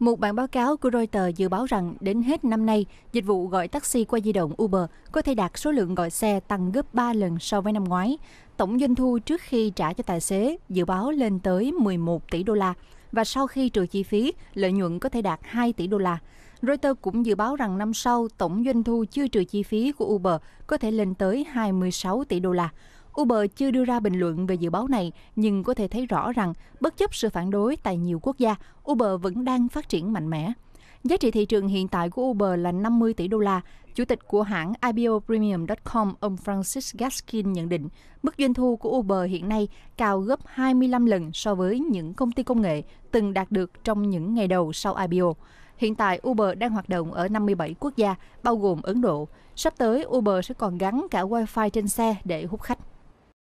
Một bản báo cáo của Reuters dự báo rằng đến hết năm nay, dịch vụ gọi taxi qua di động Uber có thể đạt số lượng gọi xe tăng gấp 3 lần so với năm ngoái. Tổng doanh thu trước khi trả cho tài xế dự báo lên tới 11 tỷ đô la và sau khi trừ chi phí, lợi nhuận có thể đạt 2 tỷ đô la. Reuters cũng dự báo rằng năm sau, tổng doanh thu chưa trừ chi phí của Uber có thể lên tới 26 tỷ đô la. Uber chưa đưa ra bình luận về dự báo này, nhưng có thể thấy rõ rằng bất chấp sự phản đối tại nhiều quốc gia, Uber vẫn đang phát triển mạnh mẽ. Giá trị thị trường hiện tại của Uber là 50 tỷ đô la. Chủ tịch của hãng IPOpremium.com ông Francis Gaskin nhận định mức doanh thu của Uber hiện nay cao gấp 25 lần so với những công ty công nghệ từng đạt được trong những ngày đầu sau IPO. Hiện tại Uber đang hoạt động ở 57 quốc gia, bao gồm Ấn Độ. Sắp tới Uber sẽ còn gắn cả Wi-Fi trên xe để hút khách.